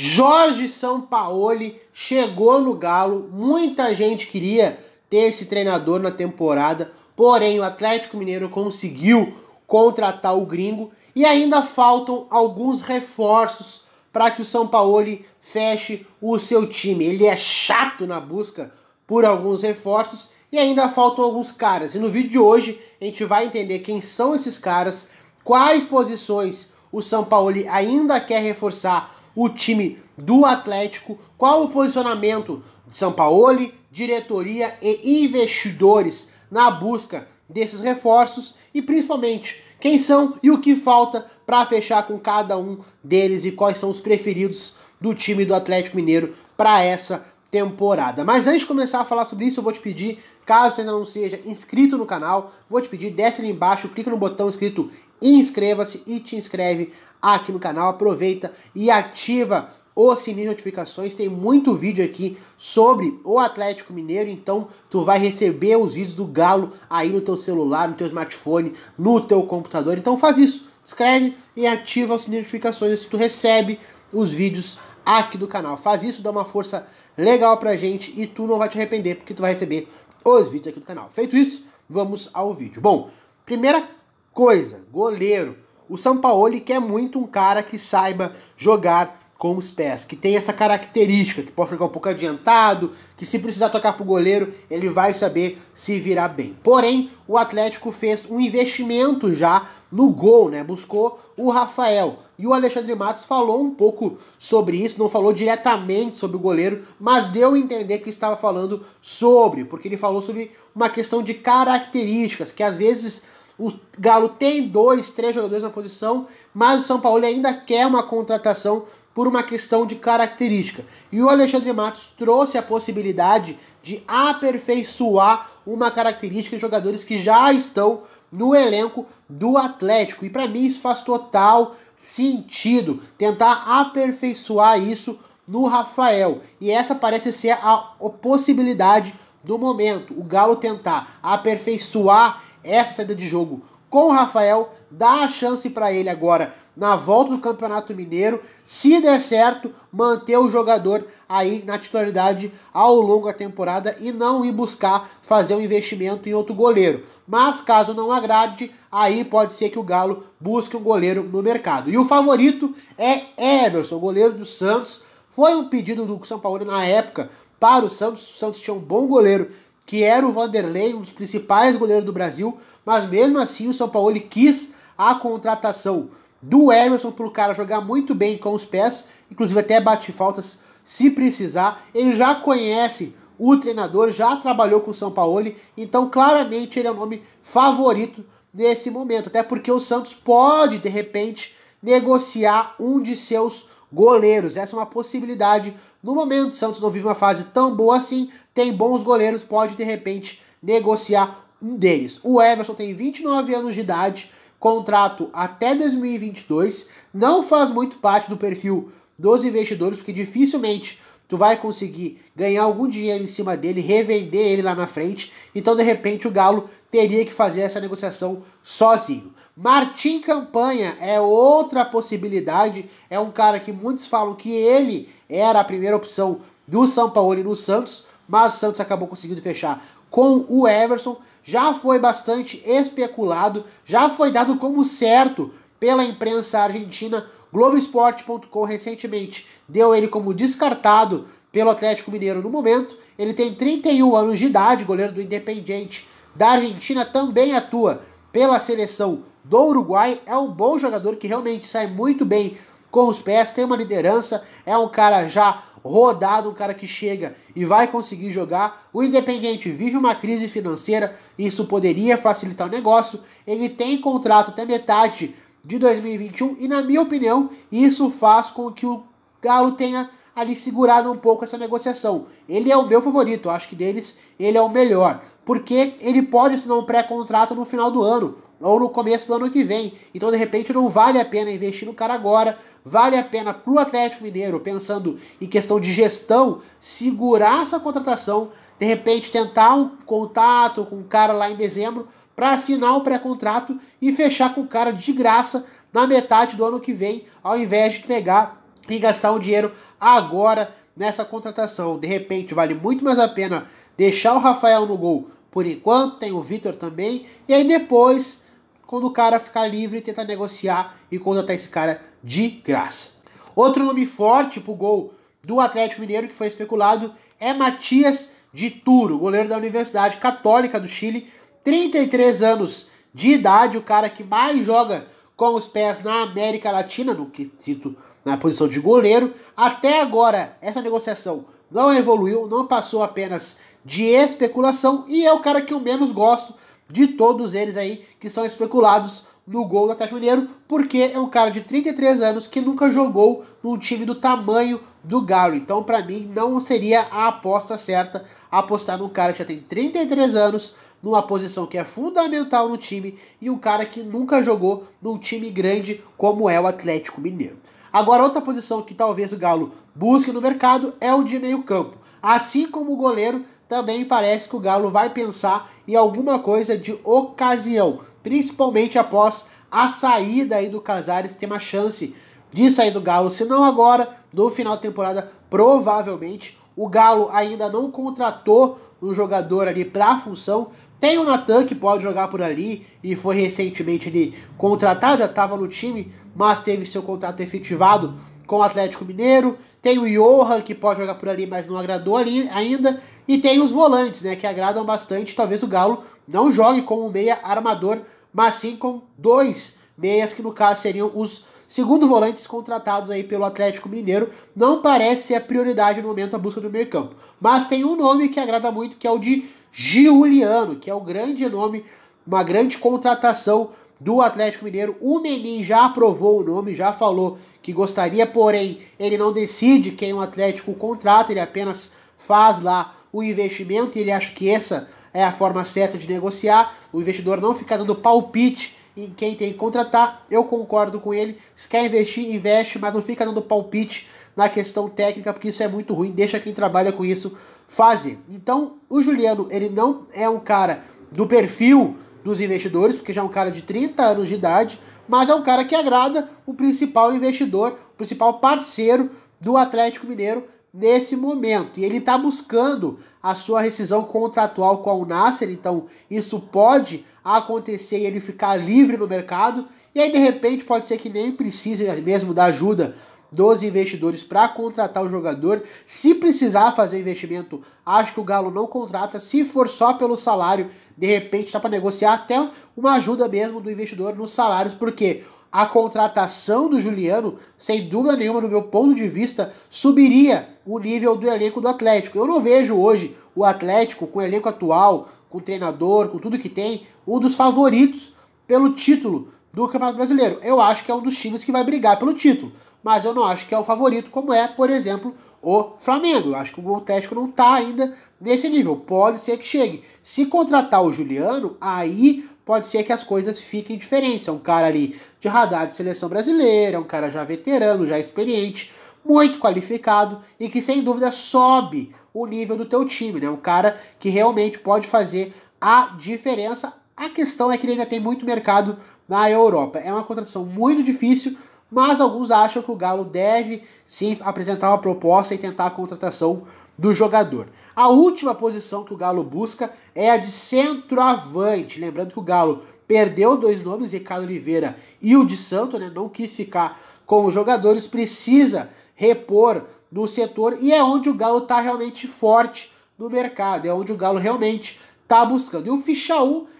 Jorge Sampaoli chegou no Galo. Muita gente queria ter esse treinador na temporada, porém o Atlético Mineiro conseguiu contratar o gringo e ainda faltam alguns reforços para que o Sampaoli feche o seu time. Ele é chato na busca por alguns reforços e ainda faltam alguns caras. E no vídeo de hoje a gente vai entender quem são esses caras, quais posições o Sampaoli ainda quer reforçar o time do Atlético, qual o posicionamento de Sampaoli, diretoria e investidores na busca desses reforços e principalmente quem são e o que falta para fechar com cada um deles e quais são os preferidos do time do Atlético Mineiro para essa temporada. Mas antes de começar a falar sobre isso, eu vou te pedir, caso você ainda não seja inscrito no canal, vou te pedir, desce ali embaixo, clica no botão escrito inscreva-se e te inscreve aqui no canal. Aproveita e ativa o sininho de notificações. Tem muito vídeo aqui sobre o Atlético Mineiro, então tu vai receber os vídeos do Galo aí no teu celular, no teu smartphone, no teu computador. Então faz isso, inscreve e ativa o sininho de notificações, assim tu recebe os vídeos aqui do canal. Faz isso, dá uma força legal pra gente e tu não vai te arrepender porque tu vai receber os vídeos aqui do canal. Feito isso, vamos ao vídeo. Bom, primeira coisa, goleiro. O Sampaoli quer muito um cara que saiba jogar com os pés, que tem essa característica, que pode jogar um pouco adiantado, que se precisar tocar para o goleiro, ele vai saber se virar bem. Porém, o Atlético fez um investimento já no gol, né? Buscou o Rafael. E o Alexandre Matos falou um pouco sobre isso, não falou diretamente sobre o goleiro, mas deu a entender que estava falando sobre, porque ele falou sobre uma questão de características, que às vezes o Galo tem dois, três jogadores na posição, mas o São Paulo ainda quer uma contratação por uma questão de característica. E o Alexandre Matos trouxe a possibilidade de aperfeiçoar uma característica de jogadores que já estão no elenco do Atlético. E para mim isso faz total sentido tentar aperfeiçoar isso no Rafael. E essa parece ser a possibilidade do momento, o Galo tentar aperfeiçoar essa saída de jogo com o Rafael, dá a chance para ele agora na volta do Campeonato Mineiro, se der certo, manter o jogador aí na titularidade ao longo da temporada e não ir buscar fazer um investimento em outro goleiro. Mas caso não agrade, aí pode ser que o Galo busque um goleiro no mercado. E o favorito é Everson, goleiro do Santos. Foi um pedido do São Paulo na época para o Santos. O Santos tinha um bom goleiro que era o Vanderlei, um dos principais goleiros do Brasil, mas mesmo assim o São Paulo quis a contratação do Emerson para o cara jogar muito bem com os pés, inclusive até bate faltas se precisar. Ele já conhece o treinador, já trabalhou com o São Paulo, então claramente ele é o nome favorito nesse momento, até porque o Santos pode de repente negociar um de seus goleiros. Essa é uma possibilidade no momento, o Santos não vive uma fase tão boa assim, tem bons goleiros, pode de repente negociar um deles. O Everson tem 29 anos de idade, contrato até 2022, não faz muito parte do perfil dos investidores, porque dificilmente tu vai conseguir ganhar algum dinheiro em cima dele, revender ele lá na frente. Então, de repente, o Galo teria que fazer essa negociação sozinho. Martim Campanha é outra possibilidade, é um cara que muitos falam que ele era a primeira opção do São Paulo e no Santos, mas o Santos acabou conseguindo fechar com o Everson. Já foi bastante especulado, já foi dado como certo pela imprensa argentina. Globoesporte.com recentemente deu ele como descartado pelo Atlético Mineiro no momento. Ele tem 31 anos de idade, goleiro do Independiente da Argentina, também atua pela seleção do Uruguai. É um bom jogador que realmente sai muito bem com os pés, tem uma liderança, é um cara já rodado, um cara que chega e vai conseguir jogar. O Independiente vive uma crise financeira, isso poderia facilitar o negócio. Ele tem contrato até metade de 2021 e, na minha opinião, isso faz com que o Galo tenha ali segurado um pouco essa negociação. Ele é o meu favorito, acho que deles ele é o melhor porque ele pode assinar um pré-contrato no final do ano ou no começo do ano que vem. Então, de repente, não vale a pena investir no cara agora. Vale a pena pro Atlético Mineiro, pensando em questão de gestão, segurar essa contratação, de repente tentar um contato com o cara lá em dezembro para assinar o pré-contrato e fechar com o cara de graça na metade do ano que vem, ao invés de pegar e gastar um dinheiro agora nessa contratação. De repente, vale muito mais a pena deixar o Rafael no gol por enquanto, tem o Vitor também. E aí depois, quando o cara ficar livre, tenta negociar e contratar esse cara de graça. Outro nome forte pro gol do Atlético Mineiro que foi especulado é Matias de Turo, goleiro da Universidade Católica do Chile, 33 anos de idade, o cara que mais joga com os pés na América Latina, no quesito na posição de goleiro. Até agora, essa negociação não evoluiu, não passou apenas de especulação e é o cara que eu menos gosto de todos eles aí que são especulados no gol do Atlético Mineiro, porque é um cara de 33 anos que nunca jogou num time do tamanho do Galo. Então, para mim, não seria a aposta certa apostar num cara que já tem 33 anos, numa posição que é fundamental no time e um cara que nunca jogou num time grande como é o Atlético Mineiro. Agora, outra posição que talvez o Galo busque no mercado é o de meio-campo. Assim como o goleiro também parece que o Galo vai pensar em alguma coisa de ocasião, principalmente após a saída aí do Casares ter uma chance de sair do Galo, se não agora, no final da temporada, provavelmente. O Galo ainda não contratou um jogador ali para a função. Tem o Natan que pode jogar por ali e foi recentemente ali contratado, já estava no time, mas teve seu contrato efetivado com o Atlético Mineiro. Tem o Johan, que pode jogar por ali, mas não agradou ali ainda. E tem os volantes, né? Que agradam bastante. Talvez o Galo não jogue com um meia armador, mas sim com dois meias, que no caso seriam os segundo volantes contratados aí pelo Atlético Mineiro. Não parece ser a prioridade no momento a busca do meio campo. Mas tem um nome que agrada muito, que é o de Giuliano, que é o grande nome, uma grande contratação do Atlético Mineiro. O Menin já aprovou o nome, já falou que gostaria, porém, ele não decide quem o Atlético contrata, ele apenas faz lá o investimento e ele acha que essa é a forma certa de negociar. O investidor não fica dando palpite em quem tem que contratar. Eu concordo com ele. Se quer investir, investe, mas não fica dando palpite na questão técnica, porque isso é muito ruim. Deixa quem trabalha com isso fazer. Então, o Juliano, ele não é um cara do perfil dos investidores, porque já é um cara de 30 anos de idade, mas é um cara que agrada o principal investidor, o principal parceiro do Atlético Mineiro nesse momento. E ele está buscando a sua rescisão contratual com a Unasser, então isso pode acontecer e ele ficar livre no mercado. E aí, de repente, pode ser que nem precise mesmo da ajuda dos investidores para contratar o jogador. Se precisar fazer investimento, acho que o Galo não contrata. Se for só pelo salário, de repente dá tá para negociar até uma ajuda mesmo do investidor nos salários, porque a contratação do Juliano, sem dúvida nenhuma, no meu ponto de vista, subiria o nível do elenco do Atlético. Eu não vejo hoje o Atlético, com o elenco atual, com o treinador, com tudo que tem, um dos favoritos pelo título do Campeonato Brasileiro. Eu acho que é um dos times que vai brigar pelo título, mas eu não acho que é o favorito, como é, por exemplo, o Flamengo. Eu acho que o Atlético não está ainda nesse nível. Pode ser que chegue. Se contratar o Juliano, aí pode ser que as coisas fiquem diferentes. É um cara ali de radar de seleção brasileira, é um cara já veterano, já experiente, muito qualificado e que sem dúvida sobe o nível do teu time, né? Um cara que realmente pode fazer a diferença. A questão é que ele ainda tem muito mercado na Europa. É uma contratação muito difícil, mas alguns acham que o Galo deve sim apresentar uma proposta e tentar a contratação do jogador. A última posição que o Galo busca é a de centroavante. Lembrando que o Galo perdeu dois nomes, Ricardo Oliveira e o de Santo, né? Não quis ficar com os jogadores, precisa repor no setor e é onde o Galo está realmente forte no mercado, é onde o Galo realmente está buscando. E o ficha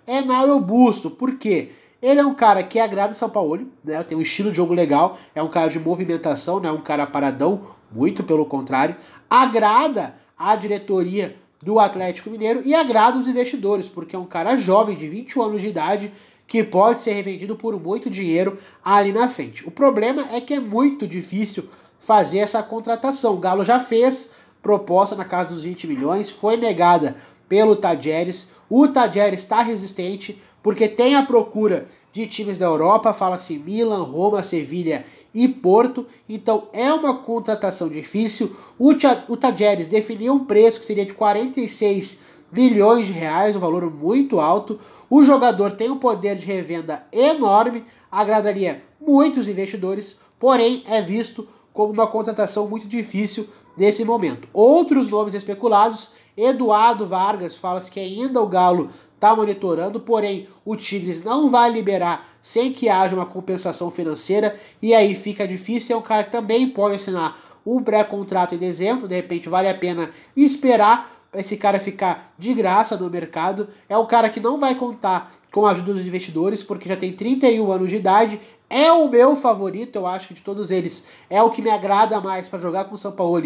é na Busto, por quê? Porque ele é um cara que agrada o São Paulo, né? Tem um estilo de jogo legal, é um cara de movimentação, não é um cara paradão, muito pelo contrário. Agrada a diretoria do Atlético Mineiro e agrada os investidores, porque é um cara jovem de 21 anos de idade que pode ser revendido por muito dinheiro ali na frente. O problema é que é muito difícil fazer essa contratação. O Galo já fez proposta na casa dos 20 milhões, foi negada pelo Tajeres. O Tajeres está resistente, porque tem a procura de times da Europa, fala-se assim, Milan, Roma, Sevilha e Porto, então é uma contratação difícil. O, o Tajeres definiu um preço que seria de 46 milhões de reais, um valor muito alto. O jogador tem um poder de revenda enorme, agradaria muitos investidores, porém é visto como uma contratação muito difícil nesse momento. Outros nomes especulados, Eduardo Vargas, fala-se que ainda o Galo está monitorando, porém o Tigres não vai liberar sem que haja uma compensação financeira e aí fica difícil. É um cara que também pode assinar um pré-contrato em dezembro, de repente vale a pena esperar esse cara ficar de graça no mercado. É um cara que não vai contar com a ajuda dos investidores, porque já tem 31 anos de idade. É o meu favorito, eu acho que de todos eles é o que me agrada mais para jogar com o São Paulo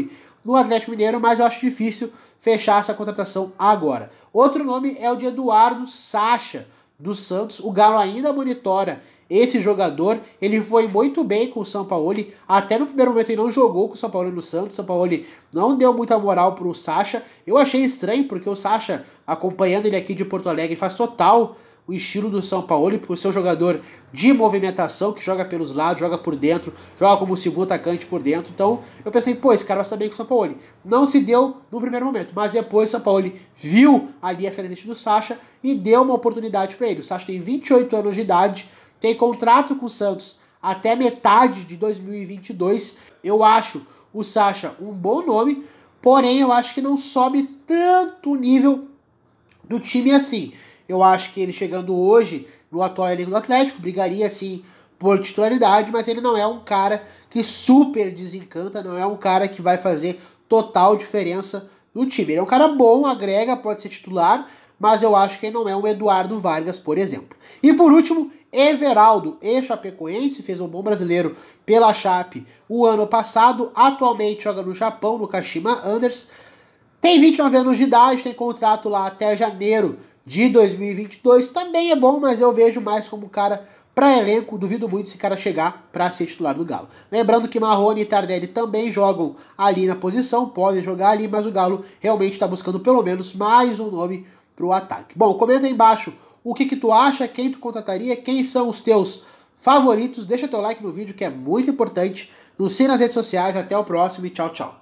no Atlético Mineiro, mas eu acho difícil fechar essa contratação agora. Outro nome é o de Eduardo Sacha, do Santos. O Galo ainda monitora esse jogador. Ele foi muito bem com o São Paulo. Até no primeiro momento ele não jogou com o São Paulo no Santos. O São Paulo não deu muita moral para o Sacha. Eu achei estranho, porque o Sacha, acompanhando ele aqui de Porto Alegre, faz total o estilo do São Paulo e por seu jogador de movimentação, que joga pelos lados, joga por dentro, joga como segundo atacante por dentro. Então eu pensei, pô, esse cara vai bem com o São Paulo. Não se deu no primeiro momento, mas depois o São Paulo viu ali as características do Sacha e deu uma oportunidade para ele. O Sacha tem 28 anos de idade, tem contrato com o Santos até metade de 2022. Eu acho o Sacha um bom nome, porém eu acho que não sobe tanto o nível do time assim. Eu acho que ele chegando hoje no atual elenco do Atlético, brigaria sim por titularidade, mas ele não é um cara que super desencanta, não é um cara que vai fazer total diferença no time. Ele é um cara bom, agrega, pode ser titular, mas eu acho que ele não é um Eduardo Vargas, por exemplo. E por último, Everaldo, ex-chapecoense, fez um bom brasileiro pela Chape o ano passado, atualmente joga no Japão, no Kashima Anders. Tem 29 anos de idade, tem contrato lá até janeiro de 2022. Também é bom, mas eu vejo mais como cara para elenco. Duvido muito esse cara chegar para ser titular do Galo. Lembrando que Marrone e Tardelli também jogam ali na posição, podem jogar ali, mas o Galo realmente está buscando pelo menos mais um nome para o ataque. Bom, comenta aí embaixo o que, que tu acha, quem tu contrataria, quem são os teus favoritos. Deixa teu like no vídeo que é muito importante. Nos siga nas redes sociais. Até o próximo e tchau, tchau.